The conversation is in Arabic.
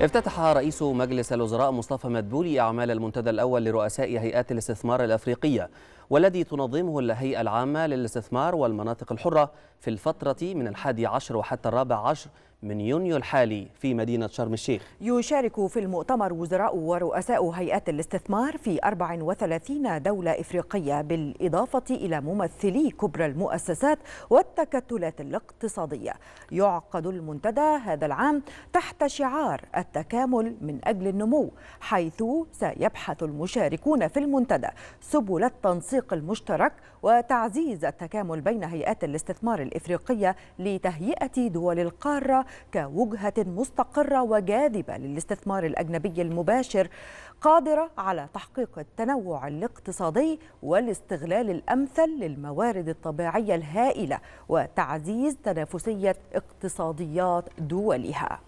افتتح رئيس مجلس الوزراء مصطفى مدبولي أعمال المنتدى الأول لرؤساء هيئات الاستثمار الأفريقية والذي تنظمه الهيئة العامة للاستثمار والمناطق الحرة في الفترة من الحادي عشر وحتى الرابع عشر من يونيو الحالي في مدينة شرم الشيخ يشارك في المؤتمر وزراء ورؤساء هيئات الاستثمار في 34 دولة إفريقية بالإضافة إلى ممثلي كبرى المؤسسات والتكتلات الاقتصادية يعقد المنتدى هذا العام تحت شعار التكامل من أجل النمو حيث سيبحث المشاركون في المنتدى سبل التنسيق المشترك وتعزيز التكامل بين هيئات الاستثمار الإفريقية لتهيئة دول القارة كوجهة مستقرة وجاذبة للاستثمار الأجنبي المباشر قادرة على تحقيق التنوع الاقتصادي والاستغلال الأمثل للموارد الطبيعية الهائلة وتعزيز تنافسية اقتصاديات دولها